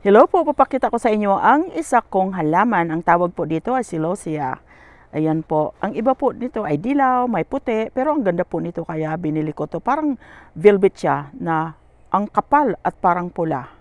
Hello po, papakita ko sa inyo ang isa kong halaman. Ang tawag po dito ay silosia. Ayan po. Ang iba po nito ay dilaw, may puti, pero ang ganda po nito kaya binili ko to. Parang velvet siya na ang kapal at parang pula.